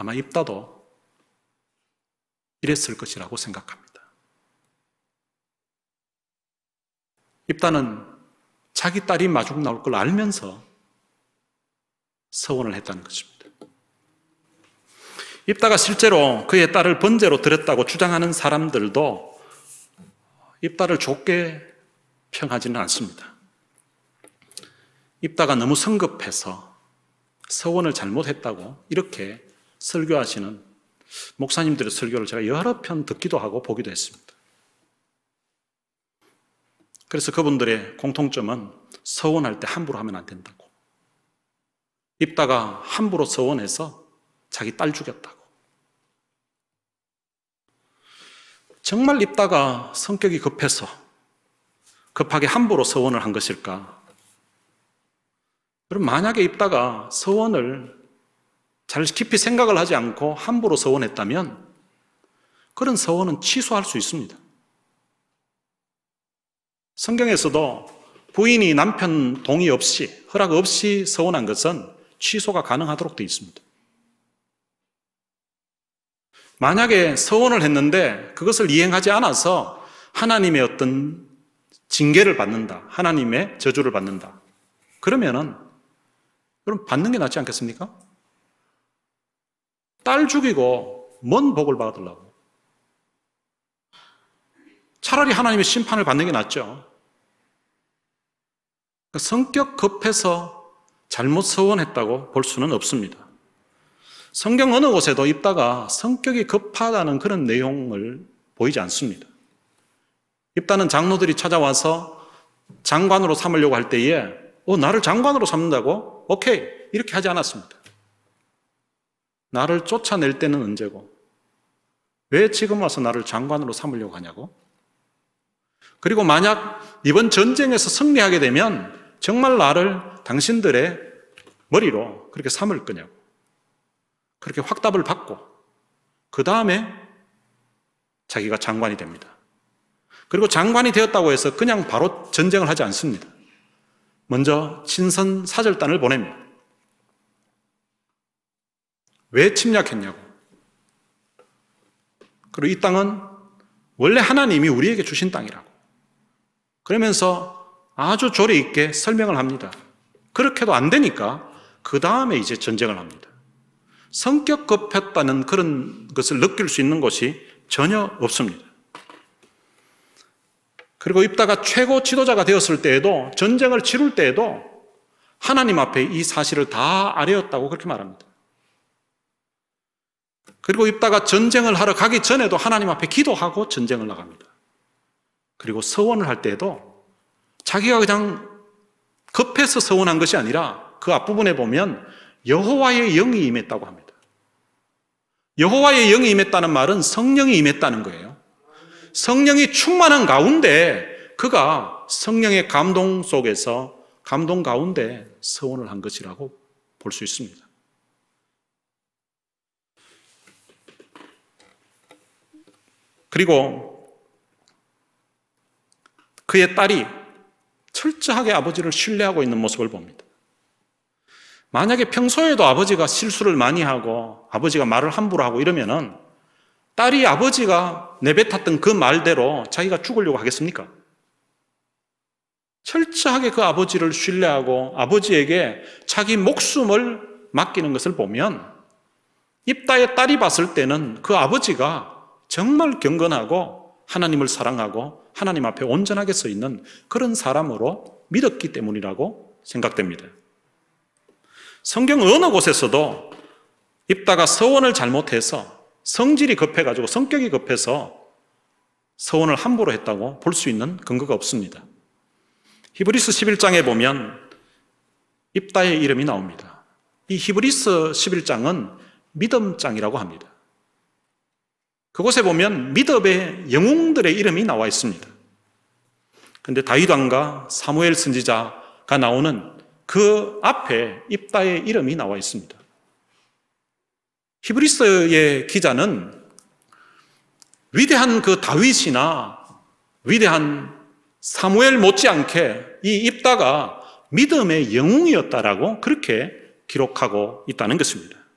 아마 입다도 이랬을 것이라고 생각합니다. 입다는 자기 딸이 마중 나올 걸 알면서 서원을 했다는 것입니다. 입다가 실제로 그의 딸을 번제로 드렸다고 주장하는 사람들도 입다를 좋게 평하지는 않습니다. 입다가 너무 성급해서 서원을 잘못했다고 이렇게 설교하시는 목사님들의 설교를 제가 여러 편 듣기도 하고 보기도 했습니다. 그래서 그분들의 공통점은 서원할 때 함부로 하면 안 된다고. 입다가 함부로 서원해서 자기 딸 죽였다고. 정말 입다가 성격이 급해서 급하게 함부로 서원을 한 것일까? 그럼 만약에 입다가 서원을 잘 깊이 생각을 하지 않고 함부로 서원했다면 그런 서원은 취소할 수 있습니다. 성경에서도 부인이 남편 동의 없이 허락 없이 서원한 것은 취소가 가능하도록 되어 있습니다. 만약에 서원을 했는데 그것을 이행하지 않아서 하나님의 어떤 징계를 받는다, 하나님의 저주를 받는다. 그러면은 그럼 받는 게 낫지 않겠습니까? 딸 죽이고 뭔 복을 받으려고. 차라리 하나님의 심판을 받는 게 낫죠. 그러니까 성격 급해서 잘못 서원했다고 볼 수는 없습니다. 성경 어느 곳에도 입다가 성격이 급하다는 그런 내용을 보이지 않습니다. 입다는 장로들이 찾아와서 장관으로 삼으려고 할 때에, 어, 나를 장관으로 삼는다고? 오케이. 이렇게 하지 않았습니다. 나를 쫓아낼 때는 언제고? 왜 지금 와서 나를 장관으로 삼으려고 하냐고? 그리고 만약 이번 전쟁에서 승리하게 되면 정말 나를 당신들의 머리로 그렇게 삼을 거냐고. 그렇게 확답을 받고, 그 다음에 자기가 장관이 됩니다. 그리고 장관이 되었다고 해서 그냥 바로 전쟁을 하지 않습니다. 먼저 친선 사절단을 보냅니다. 왜 침략했냐고. 그리고 이 땅은 원래 하나님이 우리에게 주신 땅이라고. 그러면서 아주 조리 있게 설명을 합니다. 그렇게도 안 되니까 그 다음에 이제 전쟁을 합니다. 성격 급했다는 그런 것을 느낄 수 있는 것이 전혀 없습니다. 그리고 입다가 최고 지도자가 되었을 때에도 전쟁을 치룰 때에도 하나님 앞에 이 사실을 다 아뢰었다고 그렇게 말합니다. 그리고 입다가 전쟁을 하러 가기 전에도 하나님 앞에 기도하고 전쟁을 나갑니다. 그리고 서원을 할 때에도 자기가 그냥 급해서 서원한 것이 아니라 그 앞부분에 보면 여호와의 영이 임했다고 합니다. 여호와의 영이 임했다는 말은 성령이 임했다는 거예요. 성령이 충만한 가운데 그가 성령의 감동 속에서 감동 가운데 서원을 한 것이라고 볼 수 있습니다. 그리고 그의 딸이 철저하게 아버지를 신뢰하고 있는 모습을 봅니다. 만약에 평소에도 아버지가 실수를 많이 하고 아버지가 말을 함부로 하고 이러면은 딸이 아버지가 내뱉었던 그 말대로 자기가 죽으려고 하겠습니까? 철저하게 그 아버지를 신뢰하고 아버지에게 자기 목숨을 맡기는 것을 보면 입다의 딸이 봤을 때는 그 아버지가 정말 경건하고 하나님을 사랑하고 하나님 앞에 온전하게 서 있는 그런 사람으로 믿었기 때문이라고 생각됩니다. 성경 어느 곳에서도 입다가 서원을 잘못해서 성질이 급해가지고 성격이 급해서 서원을 함부로 했다고 볼 수 있는 근거가 없습니다. 히브리스 11장에 보면 입다의 이름이 나옵니다. 이 히브리스 11장은 믿음장이라고 합니다. 그곳에 보면 믿음의 영웅들의 이름이 나와 있습니다. 근데 다윗왕과 사무엘 선지자가 나오는 그 앞에 입다의 이름이 나와 있습니다. 히브리스의 기자는 위대한 그 다윗이나 위대한 사무엘 못지않게 이 입다가 믿음의 영웅이었다라고 그렇게 기록하고 있다는 것입니다.